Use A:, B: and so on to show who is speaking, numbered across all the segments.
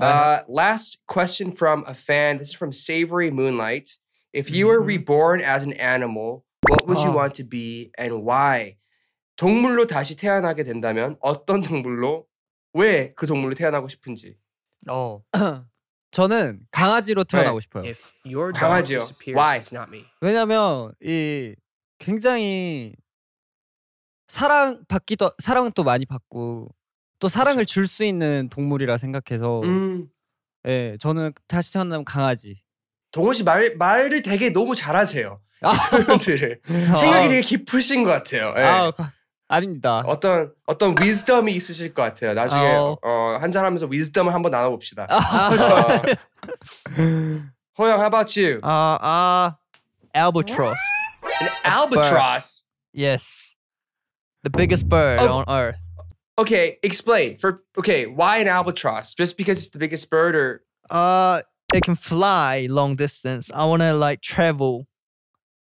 A: Uh, last question from a fan. This is from Savory Moonlight. If you were reborn as an animal, what would you want to be and why? 동물로 다시 태어나게 된다면 어떤 동물로 왜 그 동물로 태어나고 싶은지. 어. 저는 강아지로 태어나고 싶어요. If your dog 강아지요. disappears, Why? it's not me. 왜냐면 이 굉장히 사랑 받기도 사랑은 또 많이 받고 또 사랑을 줄 수 있는 동물이라 생각해서 음. 예 저는 다시 태어나면 강아지. 동원 씨말 말을 되게 너무 잘하세요. 아, 들을 생각이 아. 되게 깊으신 것 같아요. 예. 아, 가, 아닙니다. 어떤 어떤 위즈덤이 있으실 것 같아요. 나중에 어. 어, 한잔하면서 위즈덤을 한번 나눠봅시다. 아. 호영, how about y 아, uh, uh, a l b a t r o s The biggest bird of, on earth. Okay, explain. For okay, why an albatross? Just because it's the biggest bird or uh it can fly long distance. I wanna like travel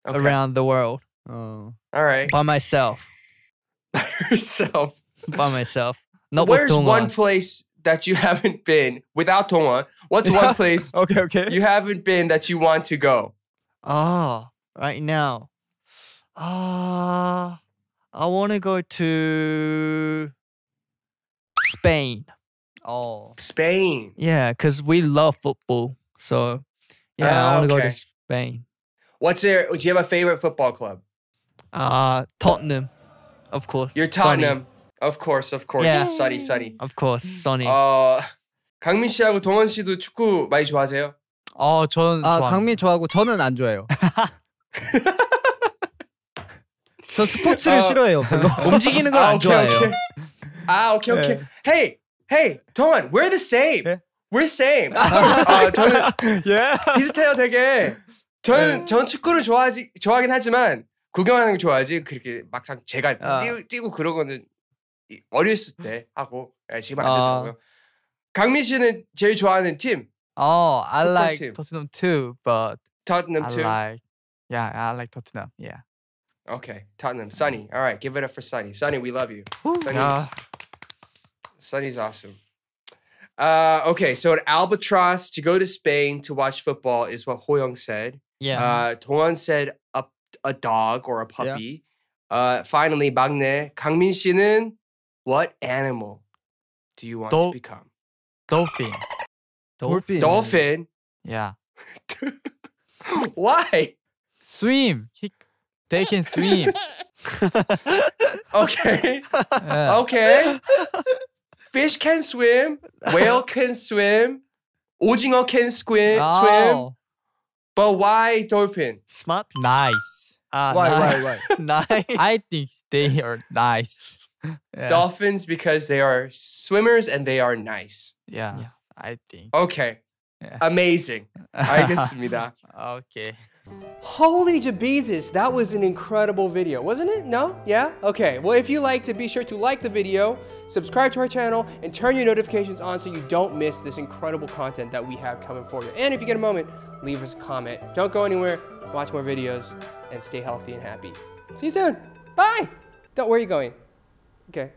A: okay. around the world. Oh. All right. By myself. By yourself. By myself. Not Where's one place that you haven't been without Tonga? What's one place okay, okay. you haven't been that you want to go? Oh, right now. Ah. Uh, I want to go to Spain. Oh, Spain. Yeah, because we love football. So, yeah, uh, I ah, want to okay. go to Spain. What's there? Do you have a favorite football club? Uh Tottenham, of course. You're Tottenham, Sonny. of course, of course. Yeah. Sunny, sunny. Of course, Sunny. 어 uh, 강민 씨하고 동원 씨도 축구 많이 좋아하세요? 어 저는 아 좋아합니다. 강민 좋아하고 저는 안 좋아해요. 저 스포츠를 어. 싫어해요. 별로 움직이는 걸안 아, 좋아해요. 오케이. 아 오케이 오케이. 네. Hey, hey, 동원, we're the same. 네? We're same. 아, 저는 yeah. 아, 예. 비슷해요, 되게. 저는 전 네. 축구를 좋아하지 좋아하긴 하지만 구경하는 거 좋아하지 그렇게 막상 제가 아. 뛰, 뛰고 그런 거는 어렸을 때 하고 예, 지금 안 아. 되더라고요. 강민 씨는 제일 좋아하는 팀? Oh, I like team. Tottenham too, but Tottenham I too. Like, yeah, I like Tottenham. Yeah. Okay, Tottenham. Sunny. All right, give it up for Sunny. Sunny, we love you. Sunny's, Sunny's awesome. Uh, okay, so at Albatross, to go to Spain to watch football is what Hoyong said. Yeah. Uh, said a, a dog or a puppy. Yeah. Uh, finally, Kang Min Shinin, what animal do you want Dol to become? Dolphin. Dolphin. Dolphin. Yeah. Why? Swim. They can swim. okay. Yeah. Okay. Fish can swim. Whale can swim. 오징어 can swim. Oh. Swim. But why dolphin? Smart. Nice. Ah, why, nice. why, why? nice. I think they are nice. Yeah. Dolphins because they are swimmers and they are nice. Yeah, yeah. I think. Okay. Yeah. Amazing. 알겠습니다. okay. Holy Jabezus, that was an incredible video, wasn't it? No? Yeah? Okay, well if you liked it, be sure to like the video, subscribe to our channel, and turn your notifications on so you don't miss this incredible content that we have coming for you. And if you get a moment, leave us a comment. Don't go anywhere, watch more videos, and stay healthy and happy. See you soon! Bye! Don't, where are you going? Okay.